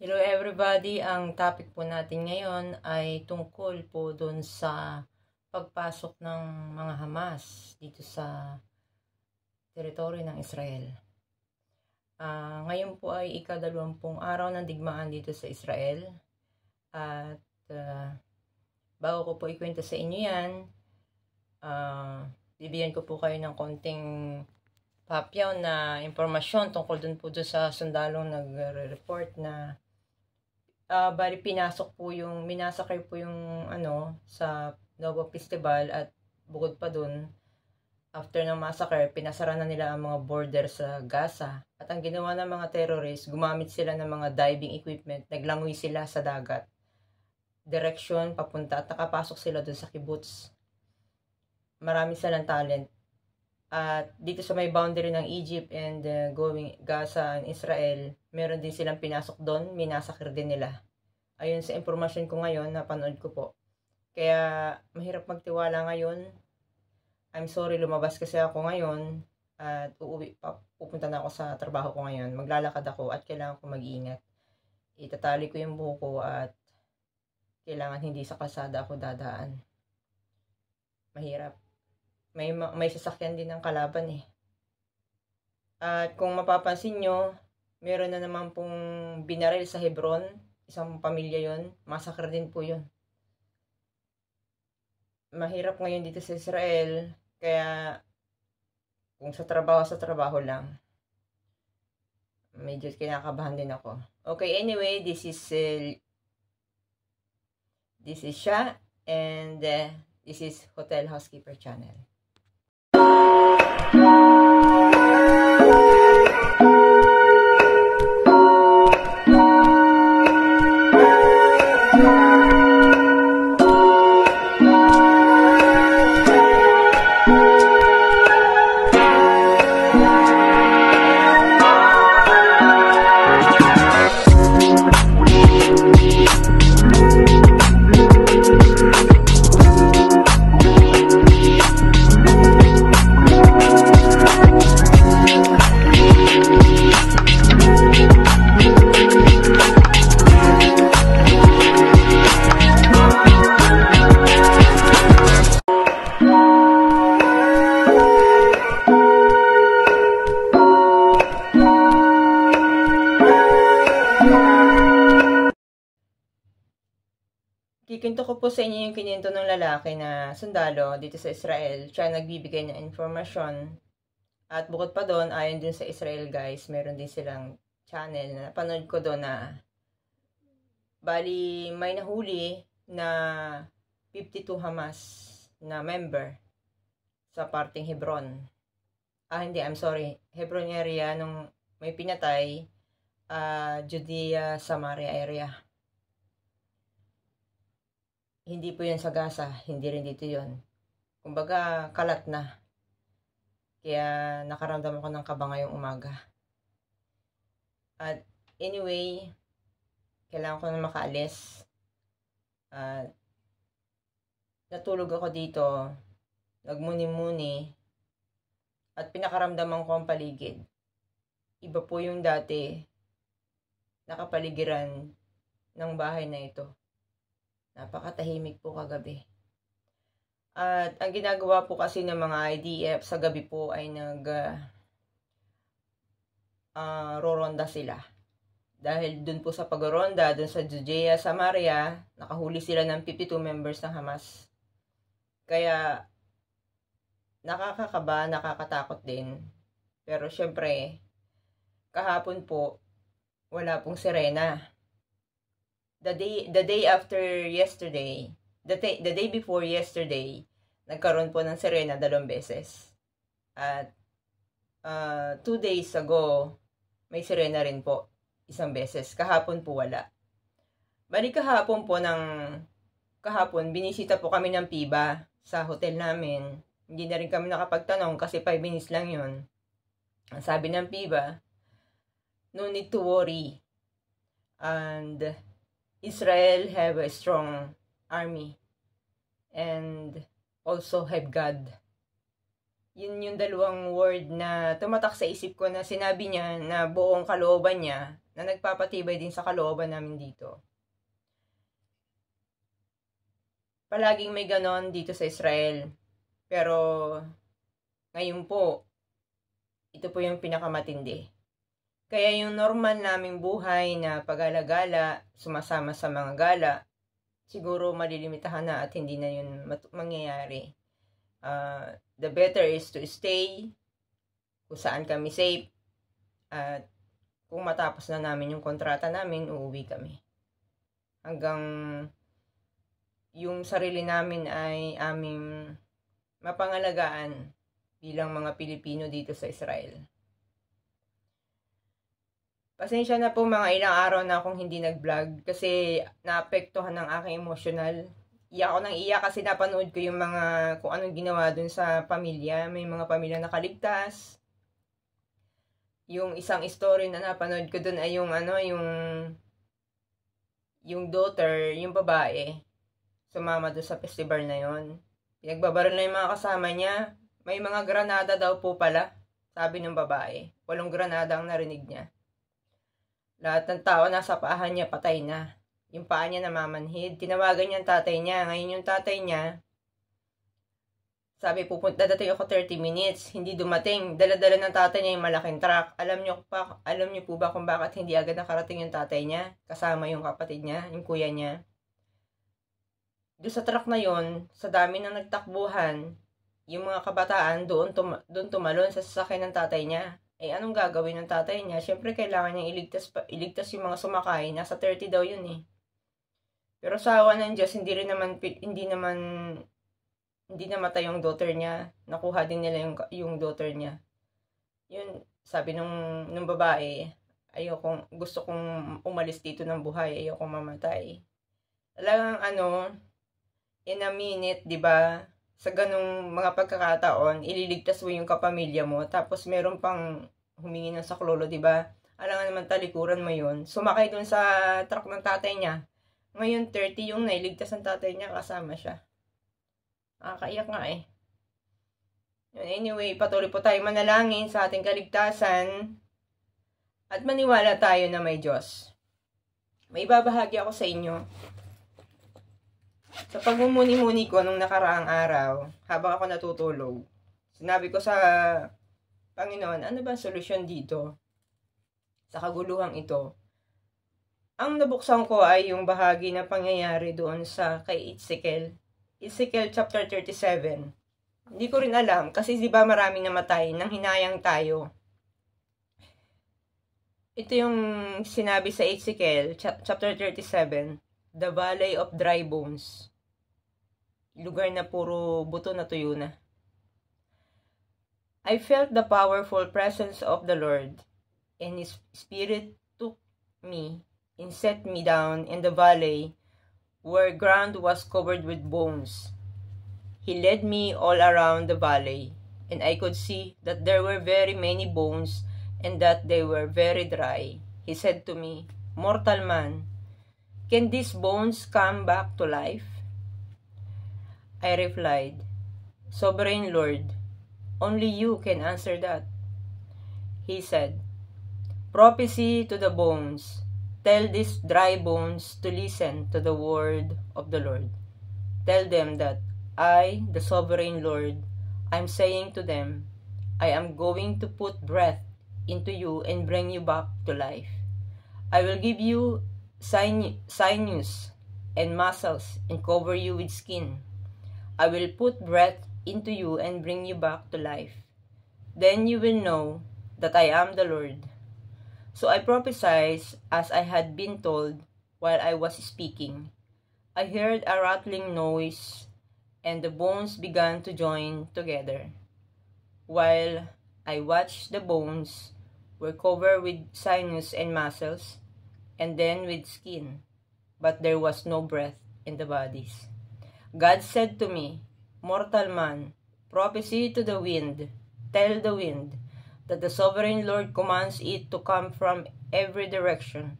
Hello everybody! Ang topic po natin ngayon ay tungkol po doon sa pagpasok ng mga Hamas dito sa teritoryo ng Israel. Uh, ngayon po ay ikadalawampung araw ng digmaan dito sa Israel. At uh, bago ko po ikwento sa inyo yan, uh, bibigyan ko po kayo ng konting papyaw na impormasyon tungkol doon po doon sa sundalong nagre-report na uh, ah, bali pinasok po yung, minasakay po yung ano, sa Nova Festival at bukod pa dun, after ng massacre, pinasara na nila ang mga border sa Gaza. At ang ginawa ng mga terrorist, gumamit sila ng mga diving equipment, naglangoy sila sa dagat. Direksyon, papunta, at nakapasok sila dun sa kibbutz. Marami silang talent. At dito sa may boundary ng Egypt and uh, going Gaza and Israel, meron din silang pinasok doon, minasakir din nila. Ayun sa impormasyon ko ngayon, napanood ko po. Kaya mahirap magtiwala ngayon. I'm sorry, lumabas kasi ako ngayon at uuwi pa, pupunta na ako sa trabaho ko ngayon. Maglalakad ako at kailangan ko mag-iingat. Itatali ko yung buho ko at kailangan hindi sa kalsada ako dadaan. Mahirap. May, may sasakyan din ng kalaban eh. At kung mapapansin nyo, meron na naman pong binaril sa Hebron. Isang pamilya yon Masakre din po yon Mahirap ngayon dito sa Israel. Kaya, kung sa trabaho, sa trabaho lang. Medyo kinakabahan din ako. Okay, anyway, this is uh, this is siya and uh, this is Hotel Housekeeper Channel. ko po sa inyo yung kininto ng lalaki na sundalo dito sa Israel. Siya nagbibigay ng information. At bukod pa doon, ayon din sa Israel guys, meron din silang channel na panood ko doon na bali may nahuli na 52 Hamas na member sa parting Hebron. Ah, hindi, I'm sorry. Hebron area nung may pinatay, uh, Judea, Samaria area hindi po yan sa gasa, hindi rin dito yon Kumbaga, kalat na. Kaya nakaramdam ako ng kaba ngayong umaga. At anyway, kailangan ko na makaalis. At natulog ako dito, nagmuni-muni, at pinakaramdaman ko ang paligid. Iba po yung dati nakapaligiran ng bahay na ito. Napakatahimik po kagabi. At ang ginagawa po kasi ng mga IDF sa gabi po ay nag uh, uh, roronda sila. Dahil dun po sa pagoronda, dun sa Judea, Samaria, nakahuli sila ng 52 members ng Hamas. Kaya, nakakakaba, nakakatakot din. Pero syempre, kahapon po, wala pong sirena the day the day after yesterday, the day, the day before yesterday, nagkaroon po ng Serena dalawang beses. At uh, two days ago, may Serena rin po isang beses. Kahapon po wala. Bali kahapon po ng kahapon, binisita po kami ng PIBA sa hotel namin. Hindi na rin kami nakapagtanong kasi 5 minutes lang yun. Ang sabi ng PIBA, no need to worry. And Israel have a strong army and also have God. Yun yung dalawang word na tumatak sa isip ko na sinabi niya na buong kalooban niya na nagpapatibay din sa kalooban namin dito. Palaging may ganon dito sa Israel. Pero ngayon po, ito po yung pinakamatindi. Kaya yung normal naming buhay na pag-alagala, sumasama sa mga gala, siguro malilimitahan na at hindi na yun mangyayari. Uh, the better is to stay kung saan kami safe at kung matapos na namin yung kontrata namin, uuwi kami. Hanggang yung sarili namin ay aming mapangalagaan bilang mga Pilipino dito sa Israel. Pasensya na po mga ilang araw na akong hindi nag-vlog kasi naapektuhan ng aking emosyonal. Iya ako ng iyak kasi napanood ko yung mga kung anong ginawa dun sa pamilya. May mga pamilya nakaligtas. Yung isang story na napanood ko dun ay yung ano, yung yung daughter, yung babae, sumama doon sa festival na yon. Pinagbabaral na yung mga kasama niya. May mga granada daw po pala, sabi ng babae. Walong granada ang narinig niya. Lahat ng tao nasa paahan niya patay na. Yung paa niya namamanhid. Tinawagan niya ang tatay niya. Ngayon yung tatay niya, sabi, pupunta dadating ako 30 minutes. Hindi dumating. Daladala ng tatay niya yung malaking truck. Alam niyo, pa, alam niyo po ba kung bakit hindi agad nakarating yung tatay niya? Kasama yung kapatid niya, yung kuya niya. Doon sa truck na yon, sa dami ng nagtakbuhan, yung mga kabataan doon, tum- doon tumalon sa sasakyan ng tatay niya. Eh, anong gagawin ng tatay niya? Siyempre, kailangan niyang iligtas, pa, iligtas yung mga sumakay. Nasa 30 daw yun eh. Pero sa awa ng Diyos, hindi rin naman, hindi naman, hindi namatay yung daughter niya. Nakuha din nila yung, yung daughter niya. Yun, sabi nung, nung babae, ayokong, gusto kong umalis dito ng buhay, ayoko mamatay. Talagang ano, in a minute, di ba? sa ganung mga pagkakataon, ililigtas mo yung kapamilya mo, tapos meron pang humingi ng saklolo, di ba? Alangan naman talikuran mo yun. Sumakay dun sa truck ng tatay niya. Ngayon, 30 yung nailigtas ng tatay niya, kasama siya. Nakakaiyak nga eh. Anyway, patuloy po tayo manalangin sa ating kaligtasan at maniwala tayo na may Diyos. May babahagi ako sa inyo sa pagmumuni-muni ko nung nakaraang araw, habang ako natutulog, sinabi ko sa Panginoon, ano ba solusyon dito? Sa kaguluhang ito. Ang nabuksan ko ay yung bahagi na pangyayari doon sa kay Ezekiel. Itzikel chapter 37. Hindi ko rin alam kasi di ba maraming namatay nang hinayang tayo. Ito yung sinabi sa Ezekiel chapter 37 The Valley of Dry Bones. Lugar na puro buto na tuyo na. I felt the powerful presence of the Lord, and His Spirit took me and set me down in the valley where ground was covered with bones. He led me all around the valley, and I could see that there were very many bones and that they were very dry. He said to me, Mortal man, Can these bones come back to life? I replied, Sovereign Lord, only you can answer that. He said, Prophecy to the bones, tell these dry bones to listen to the word of the Lord. Tell them that I, the sovereign Lord, I'm saying to them, I am going to put breath into you and bring you back to life. I will give you sinews and muscles and cover you with skin. I will put breath into you and bring you back to life. Then you will know that I am the Lord. So I prophesied as I had been told while I was speaking. I heard a rattling noise, and the bones began to join together. While I watched, the bones were covered with sinews and muscles, and then with skin, but there was no breath in the bodies. God said to me, Mortal man, prophesy to the wind, tell the wind that the sovereign Lord commands it to come from every direction,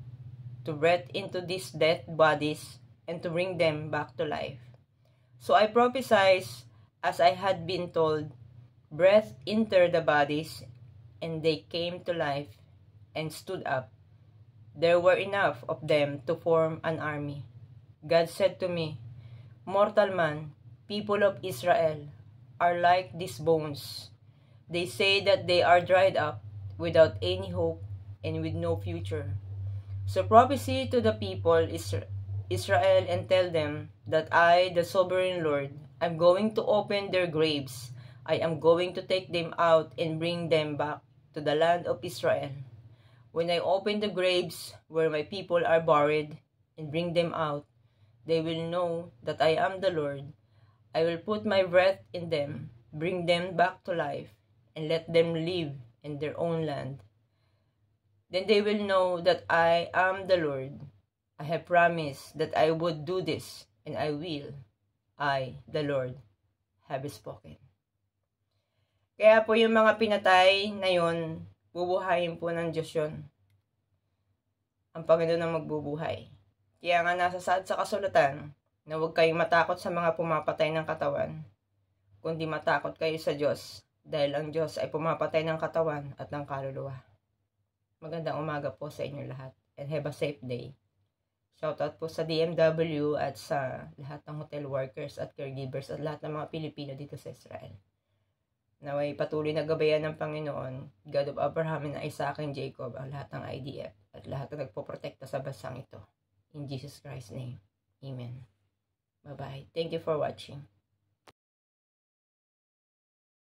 to breath into these dead bodies and to bring them back to life. So I prophesied as I had been told, breath entered the bodies, and they came to life and stood up There were enough of them to form an army. God said to me, Mortal man, people of Israel, are like these bones. They say that they are dried up, without any hope, and with no future. So prophesy to the people Israel and tell them that I, the sovereign Lord, am going to open their graves. I am going to take them out and bring them back to the land of Israel. When I open the graves where my people are buried and bring them out, they will know that I am the Lord. I will put my breath in them, bring them back to life, and let them live in their own land. Then they will know that I am the Lord. I have promised that I would do this, and I will. I, the Lord, have spoken. Kaya po yung mga pinatay na yun, bubuhayin po ng Diyos yun. Ang Panginoon ang magbubuhay. Kaya nga nasa saad sa kasulatan na huwag kayong matakot sa mga pumapatay ng katawan, kundi matakot kayo sa Diyos dahil ang Diyos ay pumapatay ng katawan at ng kaluluwa. Magandang umaga po sa inyo lahat and have a safe day. Shoutout po sa DMW at sa lahat ng hotel workers at caregivers at lahat ng mga Pilipino dito sa Israel na may patuloy na gabayan ng Panginoon, God of Abraham and Isaac and Jacob, ang lahat ng IDF at lahat na nagpoprotekta sa bansang ito. In Jesus Christ's name. Amen. Bye-bye. Thank you for watching.